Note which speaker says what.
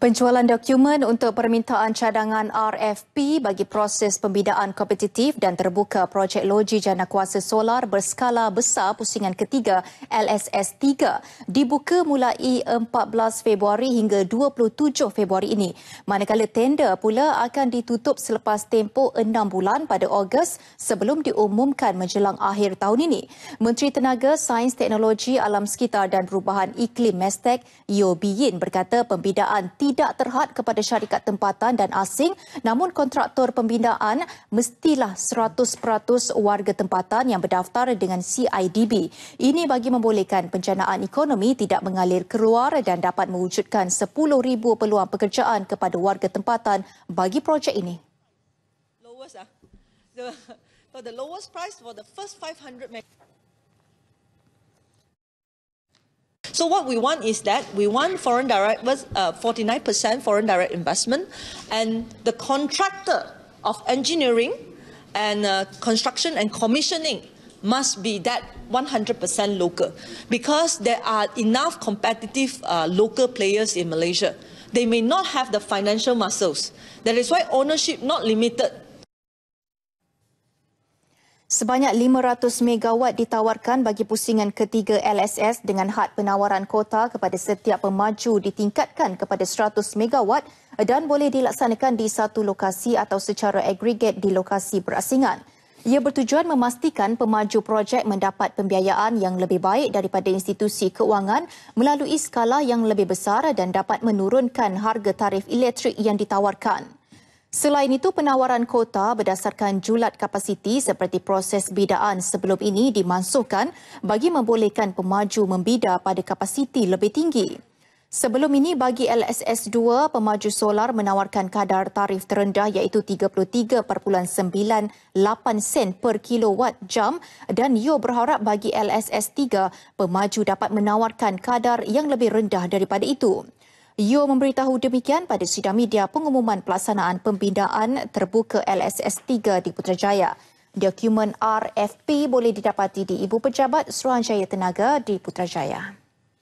Speaker 1: Penjualan dokumen untuk permintaan cadangan RFP bagi proses pembidaan kompetitif dan terbuka projek loji jana kuasa solar berskala besar pusingan ketiga LSS3 dibuka mulai 14 Februari hingga 27 Februari ini. Manakala tender pula akan ditutup selepas tempoh 6 bulan pada Ogos sebelum diumumkan menjelang akhir tahun ini. Menteri Tenaga Sains Teknologi Alam Sekitar dan Perubahan Iklim Mestek Yeo berkata pembidaan t tidak terhad kepada syarikat tempatan dan asing namun kontraktor pembinaan mestilah 100% warga tempatan yang berdaftar dengan CIDB. Ini bagi membolehkan pencanaan ekonomi tidak mengalir keluar dan dapat mewujudkan 10,000 peluang pekerjaan kepada warga tempatan bagi projek ini.
Speaker 2: Lowest, ah. the, the lowest price for the first 500 So what we want is that we want foreign direct, uh, 49% foreign direct investment, and the contractor of engineering and uh, construction and commissioning must be that 100% local because there are enough competitive uh, local players in Malaysia. They may not have the financial muscles. That is why ownership not limited
Speaker 1: Sebanyak 500 megawatt ditawarkan bagi pusingan ketiga LSS dengan had penawaran kota kepada setiap pemaju ditingkatkan kepada 100 megawatt dan boleh dilaksanakan di satu lokasi atau secara agregat di lokasi berasingan. Ia bertujuan memastikan pemaju projek mendapat pembiayaan yang lebih baik daripada institusi keuangan melalui skala yang lebih besar dan dapat menurunkan harga tarif elektrik yang ditawarkan. Selain itu, penawaran kota berdasarkan julat kapasiti seperti proses bidaan sebelum ini dimansuhkan bagi membolehkan pemaju membida pada kapasiti lebih tinggi. Sebelum ini, bagi LSS2, pemaju solar menawarkan kadar tarif terendah iaitu 33.98 sen per kilowatt jam dan Yo berharap bagi LSS3, pemaju dapat menawarkan kadar yang lebih rendah daripada itu. Yeo memberitahu demikian pada sidang media pengumuman pelaksanaan pembinaan terbuka LSS 3 di Putrajaya. Dokumen RFP boleh didapati di Ibu Pejabat Suruhanjaya Tenaga di Putrajaya.